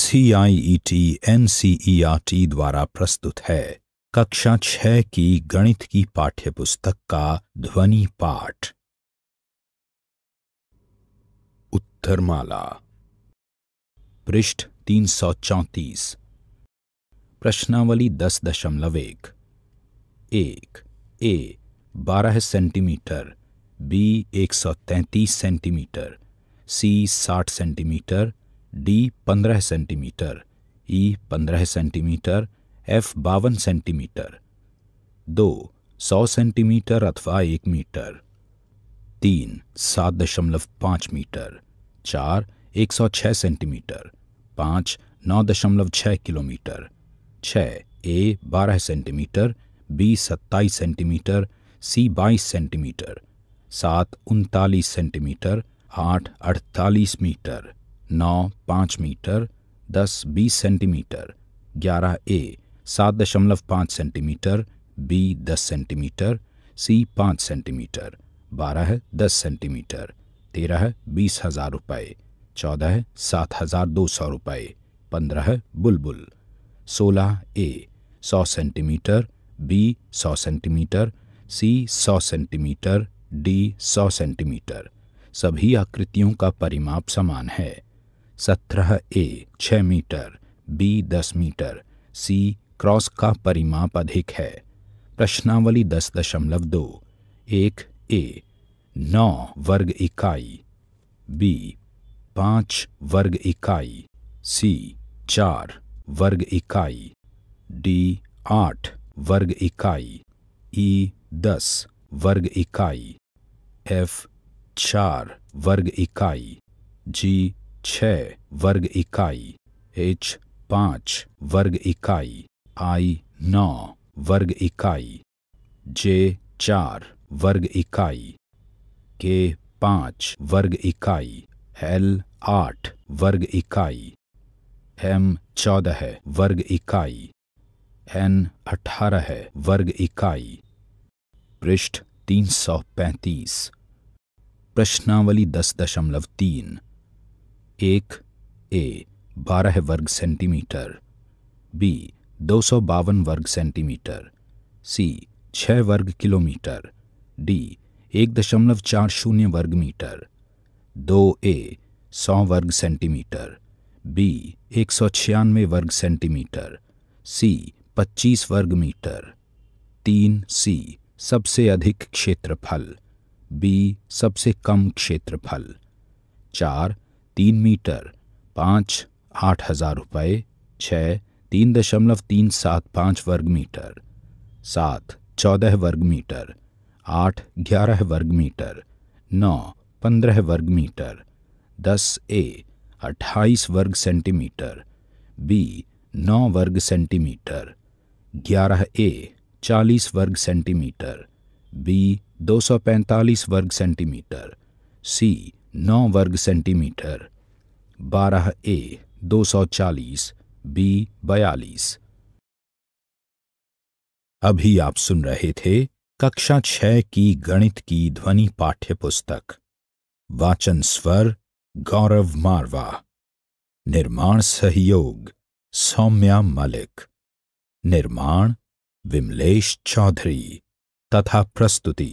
CIET NCERT e e द्वारा प्रस्तुत है कक्षा छह की गणित की पाठ्यपुस्तक का ध्वनि पाठ उत्तरमाला पृष्ठ तीन सौ चौतीस प्रश्नावली दस दशमलव एक एक ए बारह सेंटीमीटर बी एक सौ तैंतीस सेंटीमीटर सी साठ सेंटीमीटर डी 15 सेंटीमीटर ई पंद्रह 15 सेंटीमीटर एफ बावन सेंटीमीटर दो सौ सेंटीमीटर अथवा एक मीटर तीन सात दशमलव पाँच मीटर चार एक सौ छः सेंटीमीटर पाँच नौ दशमलव छः किलोमीटर छ ए बारह सेंटीमीटर बी सत्ताईस सेंटीमीटर सी बाईस सेंटीमीटर सात उनतालीस सेंटीमीटर आठ अड़तालीस मीटर नौ पाँच मीटर दस बीस सेंटीमीटर ग्यारह ए सात दशमलव पाँच सेंटीमीटर बी दस सेंटीमीटर सी पाँच सेंटीमीटर बारह दस सेंटीमीटर तेरह बीस हजार रुपये चौदह सात हजार दो सौ रुपये पंद्रह बुलबुल सोलह ए सौ सेंटीमीटर बी सौ सेंटीमीटर सी सौ सेंटीमीटर डी सौ सेंटीमीटर सभी आकृतियों का परिमाप समान है सत्रह ए छः मीटर बी दस मीटर सी क्रॉस का परिमाप अधिक है प्रश्नावली दस दशमलव दो एक ए नौ वर्ग इकाई बी पाँच वर्ग इकाई सी चार वर्ग इकाई डी आठ वर्ग इकाई ई e दस वर्ग इकाई एफ चार वर्ग इकाई जी छ वर्ग इकाई एच पांच वर्ग इकाई आई नौ वर्ग इकाई जे चार वर्ग इकाई के पांच वर्ग इकाई एल आठ वर्ग इकाई एम चौदह वर्ग इकाई एन अठारह वर्ग इकाई पृष्ठ तीन सौ पैंतीस प्रश्नावली दस दशमलव तीन एक ए बारह वर्ग सेंटीमीटर बी दो सौ बावन वर्ग सेंटीमीटर सी छः वर्ग किलोमीटर डी एक दशमलव चार शून्य वर्ग मीटर दो ए सौ वर्ग सेंटीमीटर बी एक सौ छियानवे वर्ग सेंटीमीटर सी पच्चीस वर्ग मीटर तीन सी सबसे अधिक क्षेत्रफल बी सबसे कम क्षेत्रफल चार तीन मीटर पाँच आठ हज़ार रुपये छः तीन दशमलव तीन सात पाँच वर्ग मीटर सात चौदह वर्ग मीटर आठ ग्यारह वर्ग मीटर नौ पंद्रह वर्ग मीटर दस ए अट्ठाईस वर्ग सेंटीमीटर बी नौ वर्ग सेंटीमीटर ग्यारह ए चालीस वर्ग सेंटीमीटर बी दो सौ पैंतालीस वर्ग सेंटीमीटर सी नौ वर्ग सेंटीमीटर बारह ए दो सौ चालीस बी बयालीस अभी आप सुन रहे थे कक्षा छह की गणित की ध्वनि पाठ्य पुस्तक वाचन स्वर गौरव मारवा निर्माण सहयोग सौम्या मलिक निर्माण विमलेश चौधरी तथा प्रस्तुति